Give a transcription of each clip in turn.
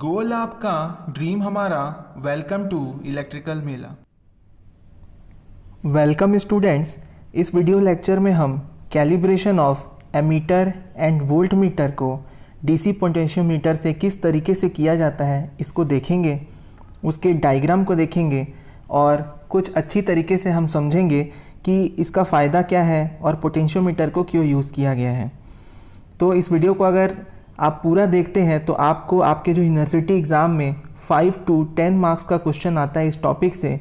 गोल आपका ड्रीम हमारा welcome to electrical मेला वेलकम स्टूडेंट्स इस वीडियो लेक्चर में हम calibration of ammeter and volt metre को डीसी पोटेंशियोमीटर से किस तरीके से किया जाता है इसको देखेंगे उसके डायग्राम को देखेंगे और कुछ अच्छी तरीके से हम समझेंगे कि इसका फ़ायदा क्या है और पोटेंशियोमीटर को क्यों यूज़ किया गया है तो इस वीडियो को अगर आप पूरा देखते हैं तो आपको आपके जो यूनिवर्सिटी एग्ज़ाम में फाइव टू टेन मार्क्स का क्वेश्चन आता है इस टॉपिक से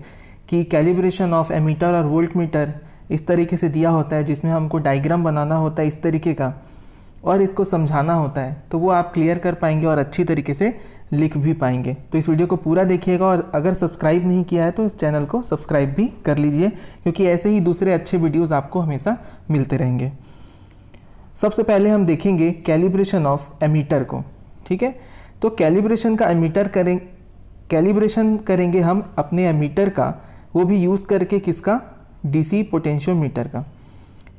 कि कैलिब्रेशन ऑफ एमीटर और वोल्ट मीटर इस तरीके से दिया होता है जिसमें हमको डायग्राम बनाना होता है इस तरीके का और इसको समझाना होता है तो वो आप क्लियर कर पाएंगे और अच्छी तरीके से लिख भी पाएंगे तो इस वीडियो को पूरा देखिएगा और अगर सब्सक्राइब नहीं किया है तो इस चैनल को सब्सक्राइब भी कर लीजिए क्योंकि ऐसे ही दूसरे अच्छे वीडियोज़ आपको हमेशा मिलते रहेंगे सबसे पहले हम देखेंगे कैलिब्रेशन ऑफ एमीटर को ठीक है तो कैलिब्रेशन का एमीटर करें कैलिब्रेशन करेंगे हम अपने एमीटर का वो भी यूज़ करके किसका डीसी पोटेंशियोमीटर का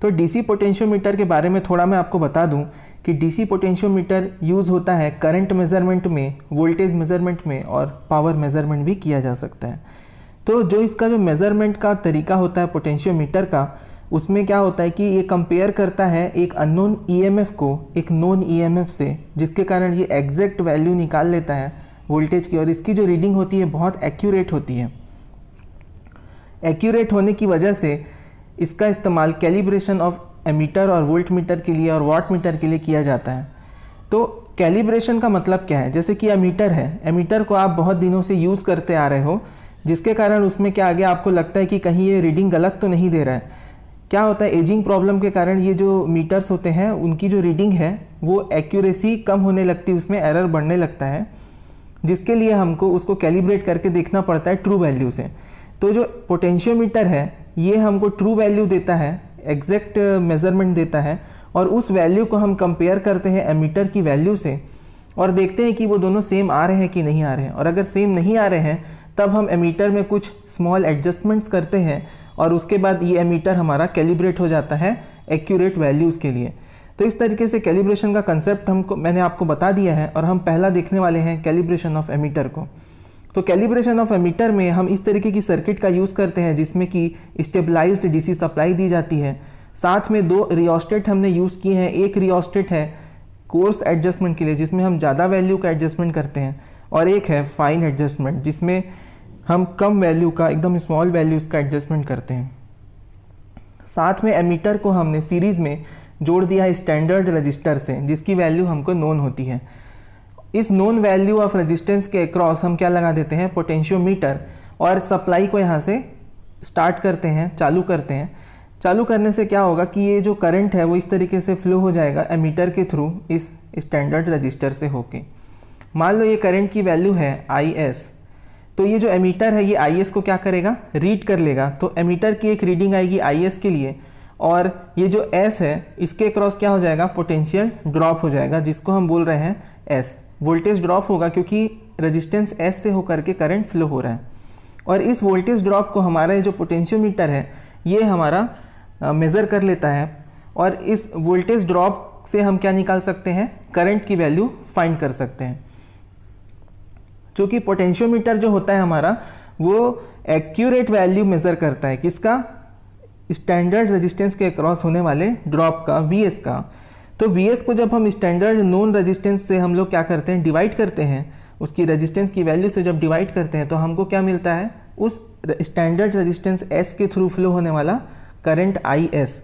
तो डीसी पोटेंशियोमीटर के बारे में थोड़ा मैं आपको बता दूं कि डीसी पोटेंशियोमीटर यूज़ होता है करंट मेज़रमेंट में वोल्टेज मेज़रमेंट में और पावर मेज़रमेंट भी किया जा सकता है तो जो इसका जो मेज़रमेंट का तरीका होता है पोटेंशियोमीटर का उसमें क्या होता है कि ये कंपेयर करता है एक अननोन ईएमएफ e को एक नोन ईएमएफ e से जिसके कारण ये एग्जैक्ट वैल्यू निकाल लेता है वोल्टेज की और इसकी जो रीडिंग होती है बहुत एक्यूरेट होती है एक्यूरेट होने की वजह से इसका इस्तेमाल कैलिब्रेशन ऑफ एमीटर और वोल्ट मीटर के लिए और वाट मीटर के लिए किया जाता है तो कैलिब्रेशन का मतलब क्या है जैसे कि एमीटर है एमीटर को आप बहुत दिनों से यूज़ करते आ रहे हो जिसके कारण उसमें क्या आ गया आपको लगता है कि कहीं ये रीडिंग गलत तो नहीं दे रहा है क्या होता है एजिंग प्रॉब्लम के कारण ये जो मीटर्स होते हैं उनकी जो रीडिंग है वो एक्यूरेसी कम होने लगती है उसमें एरर बढ़ने लगता है जिसके लिए हमको उसको कैलिब्रेट करके देखना पड़ता है ट्रू वैल्यू से तो जो पोटेंशियो है ये हमको ट्रू वैल्यू देता है एग्जैक्ट मेज़रमेंट देता है और उस वैल्यू को हम कंपेयर करते हैं एमीटर की वैल्यू से और देखते हैं कि वो दोनों सेम आ रहे हैं कि नहीं आ रहे हैं और अगर सेम नहीं आ रहे हैं तब हम एमीटर में कुछ स्मॉल एडजस्टमेंट्स करते हैं और उसके बाद ये एमीटर हमारा कैलिब्रेट हो जाता है एक्यूरेट वैल्यूज़ के लिए तो इस तरीके से कैलिब्रेशन का कंसेप्ट हमको मैंने आपको बता दिया है और हम पहला देखने वाले हैं कैलिब्रेशन ऑफ एमीटर को तो कैलिब्रेशन ऑफ एमीटर में हम इस तरीके की सर्किट का यूज़ करते हैं जिसमें कि स्टेबलाइज्ड डीसी सप्लाई दी जाती है साथ में दो रियोस्टेट हमने यूज़ किए हैं एक रियोस्टेट है कोर्स एडजस्टमेंट के लिए जिसमें हम ज़्यादा वैल्यू का एडजस्टमेंट करते हैं और एक है फाइन एडजस्टमेंट जिसमें हम कम वैल्यू का एकदम स्मॉल वैल्यूज़ का एडजस्टमेंट करते हैं साथ में एमीटर को हमने सीरीज़ में जोड़ दिया है स्टैंडर्ड रजिस्टर से जिसकी वैल्यू हमको नोन होती है इस नोन वैल्यू ऑफ रजिस्टेंस के अक्रॉस हम क्या लगा देते हैं पोटेंशियोमीटर और सप्लाई को यहाँ से स्टार्ट करते हैं चालू करते हैं चालू करने से क्या होगा कि ये जो करंट है वो इस तरीके से फ्लो हो जाएगा एमीटर के थ्रू इस स्टैंडर्ड रजिस्टर से होके मान लो ये करंट की वैल्यू है आई एस तो ये जो एमीटर है ये आई को क्या करेगा रीड कर लेगा तो एमीटर की एक रीडिंग आएगी आई के लिए और ये जो एस है इसके क्रॉस क्या हो जाएगा पोटेंशियल ड्रॉप हो जाएगा जिसको हम बोल रहे हैं एस वोल्टेज ड्रॉप होगा क्योंकि रेजिस्टेंस एस से होकर के करंट फ्लो हो रहा है और इस वोल्टेज ड्रॉप को हमारा जो पोटेंशियो है ये हमारा मेज़र कर लेता है और इस वोल्टेज ड्रॉप से हम क्या निकाल सकते हैं करंट की वैल्यू फाइंड कर सकते हैं क्योंकि पोटेंशियोमीटर जो होता है हमारा वो एक्यूरेट वैल्यू मेज़र करता है किसका स्टैंडर्ड रेजिस्टेंस के अक्रॉस होने वाले ड्रॉप का वी का तो वी को जब हम स्टैंडर्ड नॉन रेजिस्टेंस से हम लोग क्या करते हैं डिवाइड करते हैं उसकी रेजिस्टेंस की वैल्यू से जब डिवाइड करते हैं तो हमको क्या मिलता है उस स्टैंडर्ड रेजिस्टेंस एस के थ्रू फ्लो होने वाला करंट आई एस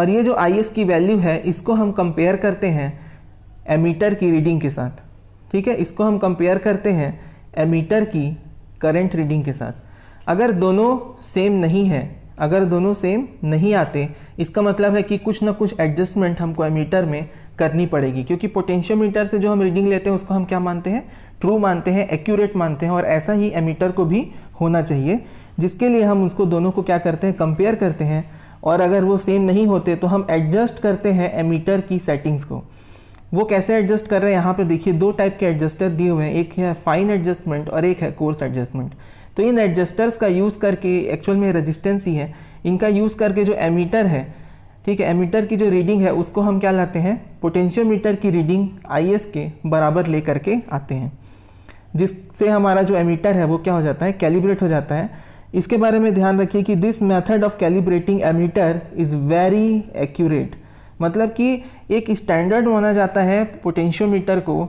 और ये जो आई एस की वैल्यू है इसको हम कंपेयर करते हैं एमीटर की रीडिंग के साथ ठीक है इसको हम कंपेयर करते हैं एमीटर की करंट रीडिंग के साथ अगर दोनों सेम नहीं है अगर दोनों सेम नहीं आते इसका मतलब है कि कुछ ना कुछ एडजस्टमेंट हमको एमीटर में करनी पड़ेगी क्योंकि पोटेंशियोमीटर से जो हम रीडिंग लेते हैं उसको हम क्या मानते हैं ट्रू मानते हैं एक्यूरेट मानते हैं और ऐसा ही एमीटर को भी होना चाहिए जिसके लिए हम उसको दोनों को क्या करते हैं कंपेयर करते हैं और अगर वो सेम नहीं होते तो हम एडजस्ट करते हैं एमीटर की सेटिंग्स को वो कैसे एडजस्ट कर रहे हैं यहाँ पे देखिए दो टाइप के एडजस्टर दिए हुए हैं एक है फाइन एडजस्टमेंट और एक है कोर्स एडजस्टमेंट तो इन एडजस्टर्स का यूज़ करके एक्चुअल में रजिस्टेंस ही है इनका यूज़ करके जो एमीटर है ठीक है एमीटर की जो रीडिंग है उसको हम क्या लाते हैं पोटेंशियोमीटर की रीडिंग आई के बराबर ले करके आते हैं जिससे हमारा जो एमीटर है वो क्या हो जाता है कैलिब्रेट हो जाता है इसके बारे में ध्यान रखिए कि this method of calibrating ammeter is very accurate मतलब कि एक स्टैंडर्ड माना जाता है पोटेंशियोमीटर को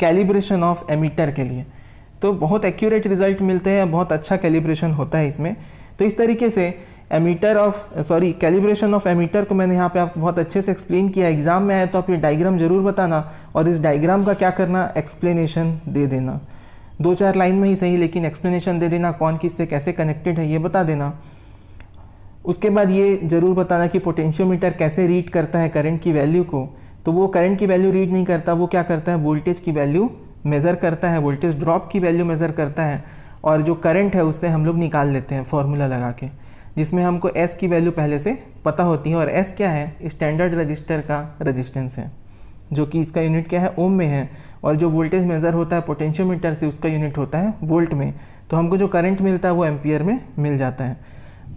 कैलिब्रेशन ऑफ एमीटर के लिए तो बहुत एक्यूरेट रिजल्ट मिलते हैं बहुत अच्छा कैलिब्रेशन होता है इसमें तो इस तरीके से ammeter of sorry calibration of ammeter को मैंने यहाँ पे आप बहुत अच्छे से एक्सप्लेन किया एग्ज़ाम में आए तो आप ये डायग्राम ज़रूर बताना और इस डायग्राम का क्या करना एक्सप्लेनेशन दे देना दो चार लाइन में ही सही लेकिन एक्सप्लेनेशन दे देना कौन किससे कैसे कनेक्टेड है ये बता देना उसके बाद ये ज़रूर बताना कि पोटेंशियोमीटर कैसे रीड करता है करंट की वैल्यू को तो वो करंट की वैल्यू रीड नहीं करता वो क्या करता है वोल्टेज की वैल्यू मेज़र करता है वोल्टेज ड्रॉप की वैल्यू मेज़र करता है और जो करंट है उससे हम लोग निकाल लेते हैं फॉर्मूला लगा के जिसमें हमको एस की वैल्यू पहले से पता होती है और एस क्या है स्टैंडर्ड रजिस्टर का रजिस्टेंस है जो कि इसका यूनिट क्या है ओम में है और जो वोल्टेज मेज़र होता है पोटेंशियोमीटर से उसका यूनिट होता है वोल्ट में तो हमको जो करंट मिलता है वो एम्पियर में मिल जाता है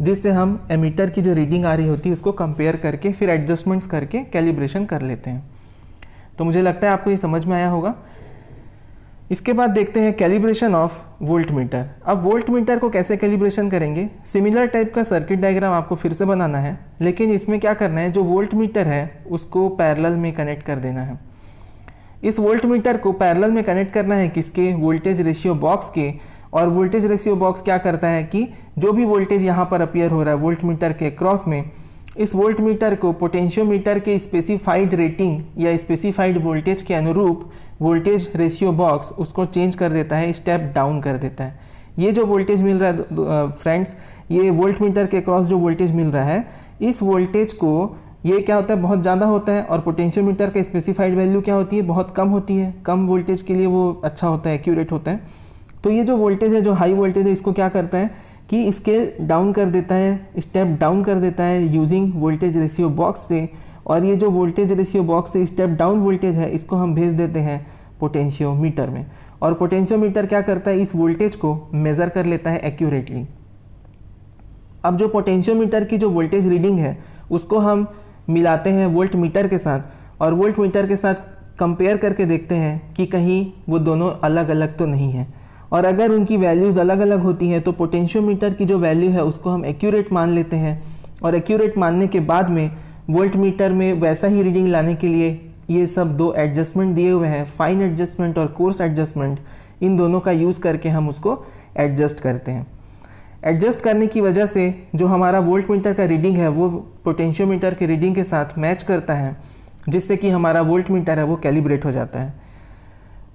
जिससे हम एमीटर की जो रीडिंग आ रही होती है उसको कंपेयर करके फिर एडजस्टमेंट्स करके कैलिब्रेशन कर लेते हैं तो मुझे लगता है आपको ये समझ में आया होगा इसके बाद देखते हैं कैलिब्रेशन ऑफ वोल्ट मीटर अब वोल्ट मीटर को कैसे कैलिब्रेशन करेंगे सिमिलर टाइप का सर्किट डायग्राम आपको फिर से बनाना है लेकिन इसमें क्या करना है जो वोल्ट मीटर है उसको पैरेलल में कनेक्ट कर देना है इस वोल्ट मीटर को पैरेलल में कनेक्ट करना है किसके वोल्टेज रेशियो बॉक्स के और वोल्टेज रेशियो बॉक्स क्या करता है कि जो भी वोल्टेज यहाँ पर अपियर हो रहा है वोल्ट मीटर के क्रॉस में इस वोल्ट मीटर को पोटेंशियोमीटर के स्पेसिफाइड रेटिंग या स्पेसिफाइड वोल्टेज के अनुरूप वोल्टेज रेशियो बॉक्स उसको चेंज कर देता है स्टेप डाउन कर देता है ये जो वोल्टेज मिल रहा है फ्रेंड्स ये वोल्ट मीटर के क्रॉस जो वोल्टेज मिल रहा है इस वोल्टेज को ये क्या होता है बहुत ज़्यादा होता है और पोटेंशियोमीटर का स्पेसिफाइड वैल्यू क्या होती है बहुत कम होती है कम वोल्टेज के लिए वो अच्छा होता है एक्यूरेट होता है तो ये जो वोल्टेज है जो हाई वोल्टेज है इसको क्या करता है कि स्केल डाउन कर देता है स्टेप डाउन कर देता है यूजिंग वोल्टेज रेशियो बॉक्स से और ये जो वोल्टेज रेशियो बॉक्स से स्टेप डाउन वोल्टेज है इसको हम भेज देते हैं पोटेंशियोमीटर में और पोटेंशियोमीटर क्या करता है इस वोल्टेज को मेज़र कर लेता है एक्यूरेटली अब जो पोटेंशियोमीटर की जो वोल्टेज रीडिंग है उसको हम मिलाते हैं वोल्ट मीटर के साथ और वोल्ट मीटर के साथ कंपेयर करके देखते हैं कि कहीं वो दोनों अलग अलग तो नहीं है और अगर उनकी वैल्यूज़ अलग अलग होती हैं तो पोटेंशियोमीटर की जो वैल्यू है उसको हम एक्यूरेट मान लेते हैं और एक्यूरेट मानने के बाद में वोल्ट मीटर में वैसा ही रीडिंग लाने के लिए ये सब दो एडजस्टमेंट दिए हुए हैं फाइन एडजस्टमेंट और कोर्स एडजस्टमेंट इन दोनों का यूज़ करके हम उसको एडजस्ट करते हैं एडजस्ट करने की वजह से जो हमारा वोल्ट मीटर का रीडिंग है वो पोटेंशियोमीटर के रीडिंग के साथ मैच करता है जिससे कि हमारा वोल्ट मीटर है वो कैलिब्रेट हो जाता है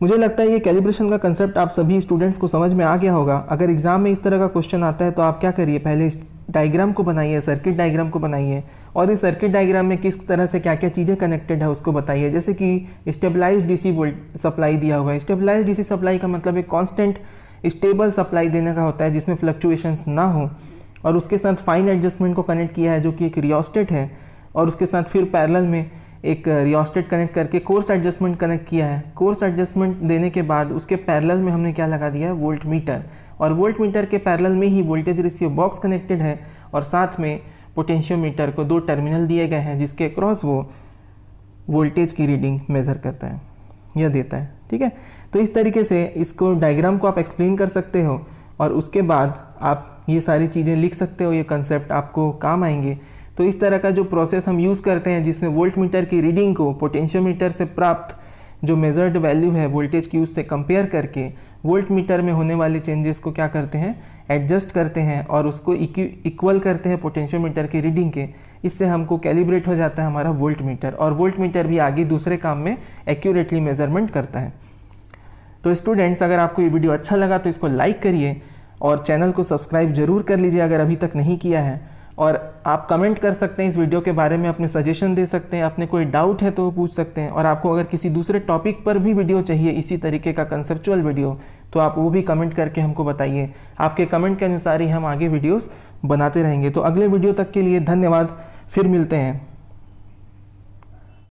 मुझे लगता है ये कैलिब्रेशन का कंसेप्ट आप सभी स्टूडेंट्स को समझ में आ गया होगा अगर एग्जाम में इस तरह का क्वेश्चन आता है तो आप क्या करिए पहले इस डायग्राम को बनाइए सर्किट डायग्राम को बनाइए और इस सर्किट डायग्राम में किस तरह से क्या क्या चीज़ें कनेक्टेड है उसको बताइए जैसे कि स्टेबलाइज डीसी वोल्ट सप्लाई दिया हुआ है स्टेबलाइज डीसी सप्लाई का मतलब एक कांस्टेंट स्टेबल सप्लाई देने का होता है जिसमें फ्लक्चुएशंस ना हो और उसके साथ फाइन एडजस्टमेंट को कनेक्ट किया है जो कि एक रियोस्टेट है और उसके साथ फिर पैरल में एक रियोस्टेट कनेक्ट करके कोर्स एडजस्टमेंट कनेक्ट किया है कोर्स एडजस्टमेंट देने के बाद उसके पैरेलल में हमने क्या लगा दिया है वोल्ट मीटर और वोल्ट मीटर के पैरेलल में ही वोल्टेज रिसीव बॉक्स कनेक्टेड है और साथ में पोटेंशियोमीटर को दो टर्मिनल दिए गए हैं जिसके क्रॉस वो वोल्टेज की रीडिंग मेज़र करता है यह देता है ठीक है तो इस तरीके से इसको डायग्राम को आप एक्सप्लेन कर सकते हो और उसके बाद आप ये सारी चीज़ें लिख सकते हो ये कंसेप्ट आपको काम आएंगे तो इस तरह का जो प्रोसेस हम यूज़ करते हैं जिसमें वोल्ट मीटर की रीडिंग को पोटेंशियोमीटर से प्राप्त जो मेजर्ड वैल्यू है वोल्टेज की उससे कंपेयर करके वोल्ट मीटर में होने वाले चेंजेस को क्या करते हैं एडजस्ट करते हैं और उसको इक्वल करते हैं पोटेंशियोमीटर की रीडिंग के इससे हमको कैलिब्रेट हो जाता है हमारा वोल्ट मीटर और वोल्ट मीटर भी आगे दूसरे काम में एक्यूरेटली मेजरमेंट करता है तो स्टूडेंट्स अगर आपको ये वीडियो अच्छा लगा तो इसको लाइक करिए और चैनल को सब्सक्राइब जरूर कर लीजिए अगर अभी तक नहीं किया है और आप कमेंट कर सकते हैं इस वीडियो के बारे में अपने सजेशन दे सकते हैं अपने कोई डाउट है तो वो पूछ सकते हैं और आपको अगर किसी दूसरे टॉपिक पर भी वीडियो चाहिए इसी तरीके का कंसेप्चुअल वीडियो तो आप वो भी कमेंट करके हमको बताइए आपके कमेंट के अनुसार ही हम आगे वीडियोस बनाते रहेंगे तो अगले वीडियो तक के लिए धन्यवाद फिर मिलते हैं